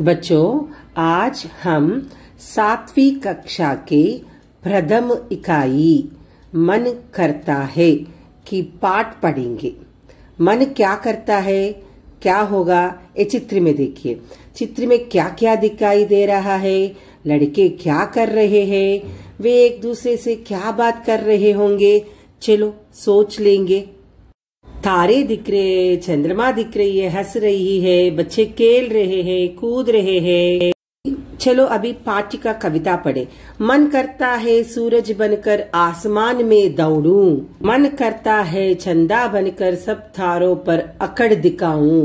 बच्चों आज हम सातवीं कक्षा के प्रथम इकाई मन करता है की पाठ पढ़ेंगे मन क्या करता है क्या होगा ये चित्र में देखिए चित्र में क्या क्या दिखाई दे रहा है लड़के क्या कर रहे हैं वे एक दूसरे से क्या बात कर रहे होंगे चलो सोच लेंगे तारे दिख रहे चंद्रमा दिख रही है हंस रही है बच्चे खेल रहे हैं कूद रहे हैं चलो अभी पाठी का कविता पढ़े मन करता है सूरज बनकर आसमान में दौड़ू मन करता है चंदा बनकर सब थारों पर अकड़ दिखाऊ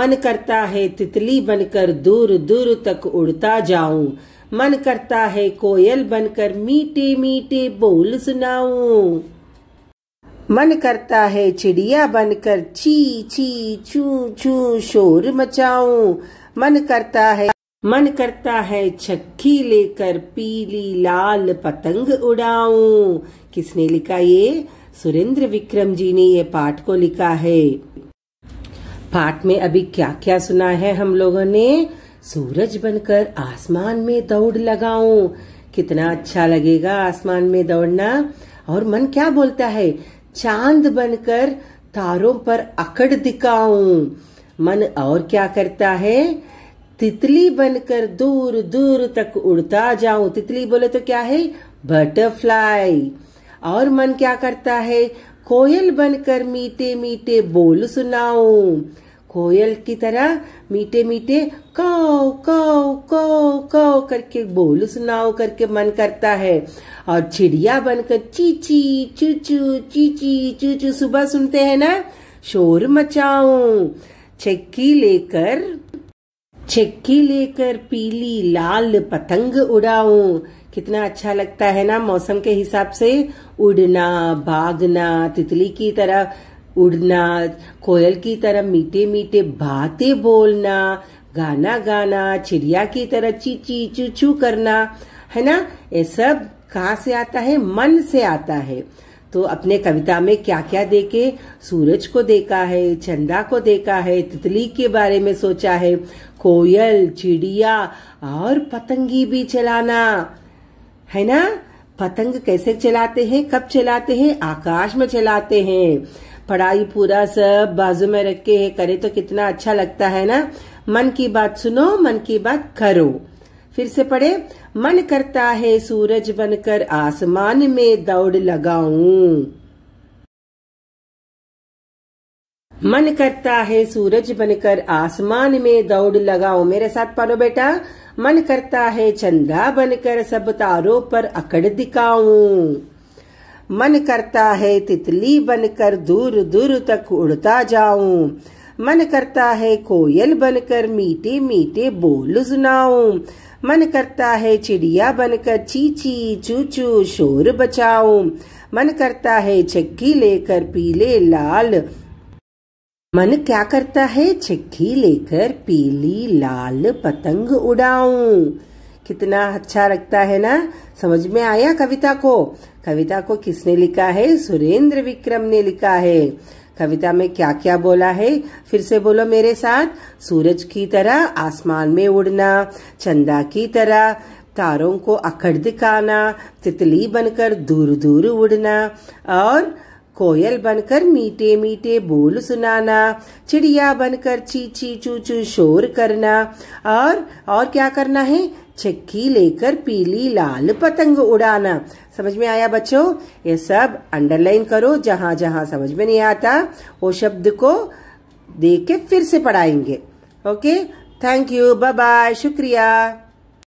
मन करता है तितली बनकर दूर दूर तक उड़ता जाऊं मन करता है कोयल बनकर मीठे मीठे बोल सुनाऊं मन करता है चिड़िया बनकर ची ची चू चू शोर मचाऊं मन करता है मन करता है छक्की लेकर पीली लाल पतंग उड़ाऊं किसने लिखा ये सुरेंद्र विक्रम जी ने ये पाठ को लिखा है पाठ में अभी क्या क्या सुना है हम लोगों ने सूरज बनकर आसमान में दौड़ लगाऊं कितना अच्छा लगेगा आसमान में दौड़ना और मन क्या बोलता है चांद बनकर तारों पर अकड़ दिखाऊं मन और क्या करता है तितली बनकर दूर दूर तक उड़ता जाऊं तितली बोले तो क्या है बटरफ्लाई और मन क्या करता है कोयल बनकर मीठे मीठे बोल सुनाऊं कोयल की तरह मीठे मीठे काओ काओ काओ काओ करके बोल सुनाओ करके मन करता है और चिड़िया बनकर चीची चूचू चीची चूचू सुबह सुनते हैं ना शोर मचाओ चक्की लेकर चक्की लेकर पीली लाल पतंग उड़ाओ कितना अच्छा लगता है ना मौसम के हिसाब से उड़ना भागना तितली की तरह उड़ना कोयल की तरह मीठे मीठे बातें बोलना गाना गाना चिड़िया की तरह चीची चू चू करना है ना ये सब कहा से आता है मन से आता है तो अपने कविता में क्या क्या देखे सूरज को देखा है चंदा को देखा है तितली के बारे में सोचा है कोयल चिड़िया और पतंगी भी चलाना है ना पतंग कैसे चलाते हैं कब चलाते हैं आकाश में चलाते हैं पढ़ाई पूरा सब बाजू में रख के करे तो कितना अच्छा लगता है ना मन की बात सुनो मन की बात करो फिर से पढ़े मन करता है सूरज बनकर आसमान में दौड़ लगाऊं मन करता है सूरज बनकर आसमान में दौड़ लगाओ मेरे साथ पढ़ो बेटा मन करता है चंदा बनकर सब तारों पर अकड़ दिखाऊं मन करता है तितली बनकर दूर दूर तक उड़ता जाऊं मन करता है कोयल बनकर मीठे मीठे बोल सुनाऊं मन करता है चिड़िया बनकर चीची चूचू शोर बचाऊं मन करता है छक्की लेकर पीले लाल मन क्या करता है छक्की लेकर पीली लाल पतंग उड़ाऊं कितना अच्छा लगता है ना समझ में आया कविता को कविता को किसने लिखा है सुरेंद्र विक्रम ने लिखा है कविता में क्या क्या बोला है फिर से बोलो मेरे साथ सूरज की तरह आसमान में उड़ना चंदा की तरह तारों को अकड़ दिखाना तितली बनकर दूर दूर उड़ना और कोयल बनकर मीठे मीठे बोल सुनाना चिड़िया बनकर ची ची चू चू शोर करना और और क्या करना है चक्की लेकर पीली लाल पतंग उड़ाना समझ में आया बच्चों ये सब अंडरलाइन करो जहां जहां समझ में नहीं आता वो शब्द को देख के फिर से पढ़ाएंगे okay thank you bye bye शुक्रिया